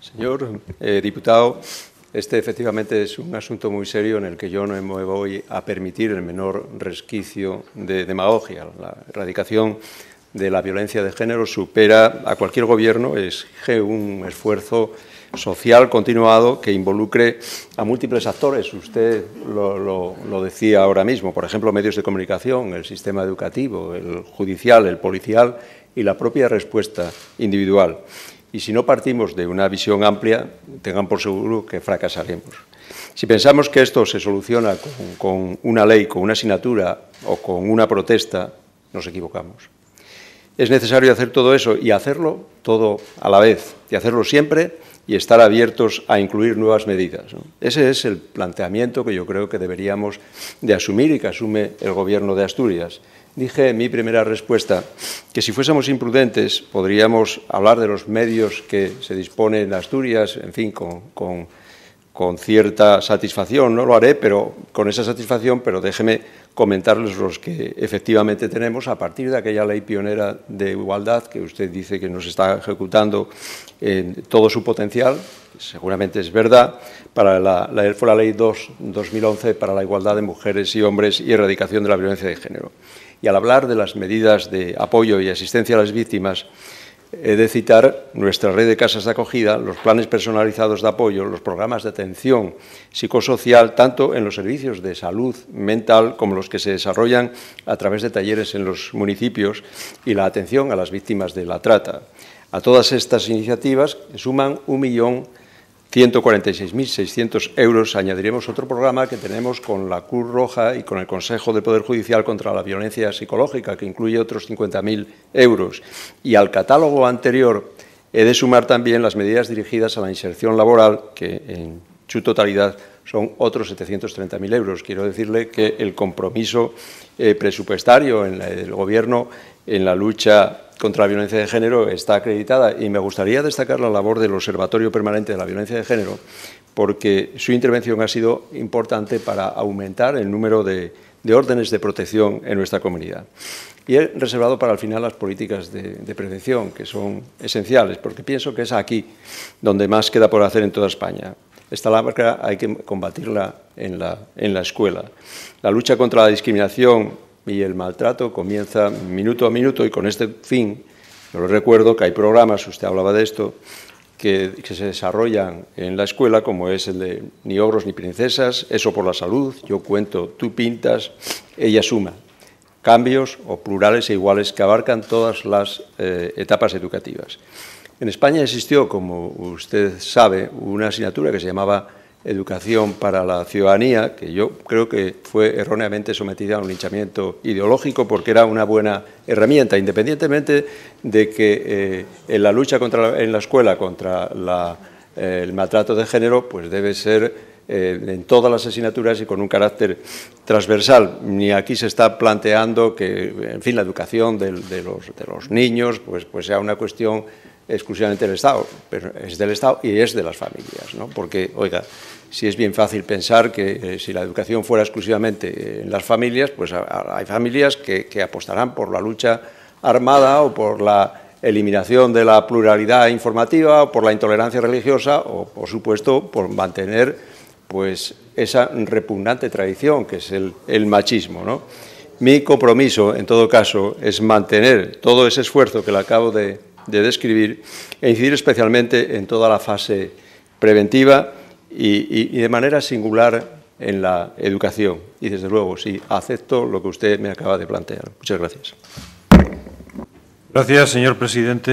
Señor eh, diputado, este efectivamente es un asunto muy serio en el que yo no me hoy a permitir el menor resquicio de demagogia. La erradicación de la violencia de género supera a cualquier gobierno, es un esfuerzo social continuado que involucre a múltiples actores. Usted lo, decía ahora mismo, por ejemplo, medios de comunicación, el sistema educativo, el judicial, el policial y la propia respuesta individual. Y si no partimos de una visión amplia, tengan por seguro que fracasaremos. Si pensamos que esto se soluciona con, una ley, con una asignatura o con una protesta, nos equivocamos. Es necesario hacer todo eso y hacerlo todo a la vez, y hacerlo siempre y estar abiertos a incluir nuevas medidas. Ese es el planteamiento que yo creo que deberíamos de asumir y que asume el Gobierno de Asturias. Dije mi primera respuesta que si fuésemos imprudentes podríamos hablar de los medios que se disponen en Asturias, en fin, con, cierta satisfacción, no lo haré, pero con esa satisfacción, pero déjeme comentarles los que efectivamente tenemos a partir de aquella ley pionera de igualdad que usted dice que nos está ejecutando en todo su potencial, seguramente es verdad, para la, fue la ley 2, 2011 para la igualdad de mujeres y hombres y erradicación de la violencia de género. Y al hablar de las medidas de apoyo y asistencia a las víctimas, he de citar nuestra red de casas de acogida, los planes personalizados de apoyo, los programas de atención psicosocial, tanto en los servicios de salud mental como los que se desarrollan a través de talleres en los municipios y la atención a las víctimas de la trata. A todas estas iniciativas suman un millón 146.600 euros. Añadiremos otro programa que tenemos con la Cruz Roja y con el Consejo de Poder Judicial contra la Violencia Psicológica, que incluye otros 50.000 euros. Y al catálogo anterior he de sumar también las medidas dirigidas a la inserción laboral, que en su totalidad son otros 730.000 euros. Quiero decirle que el compromiso eh, presupuestario del Gobierno en la lucha contra la violencia de género está acreditada y me gustaría destacar la labor del Observatorio Permanente de la Violencia de Género porque su intervención ha sido importante para aumentar el número de, órdenes de protección en nuestra comunidad. Y he reservado para el final las políticas de, prevención, que son esenciales, porque pienso que es aquí donde más queda por hacer en toda España. Esta lámpara hay que combatirla en la, en la escuela. La lucha contra la discriminación y el maltrato comienza minuto a minuto y con este fin, yo lo recuerdo que hay programas, usted hablaba de esto, que, se desarrollan en la escuela, como es el de Ni ogros ni princesas, Eso por la salud, Yo cuento, Tú pintas, Ella suma. Cambios o plurales e iguales que abarcan todas las eh, etapas educativas. En España existió, como usted sabe, una asignatura que se llamaba Educación para la Ciudadanía, que yo creo que fue erróneamente sometida a un linchamiento ideológico porque era una buena herramienta, independientemente de que eh, en la lucha contra en la escuela contra eh, el maltrato de género, pues debe ser eh, en todas las asignaturas y con un carácter transversal. Ni aquí se está planteando que, en fin, la educación de, los, niños pues, pues sea una cuestión exclusivamente del Estado, pero es del Estado y es de las familias, ¿no? Porque, oiga, si es bien fácil pensar que eh, si la educación fuera exclusivamente eh, en las familias, pues hay familias que, apostarán por la lucha armada o por la eliminación de la pluralidad informativa o por la intolerancia religiosa o, por supuesto, por mantener pues esa repugnante tradición que es el, machismo, Mi compromiso, en todo caso, es mantener todo ese esfuerzo que le acabo de, de describir e incidir especialmente en toda la fase preventiva y, de manera singular en la educación. Y desde luego, sí, acepto lo que usted me acaba de plantear. Muchas gracias. Gracias, señor presidente.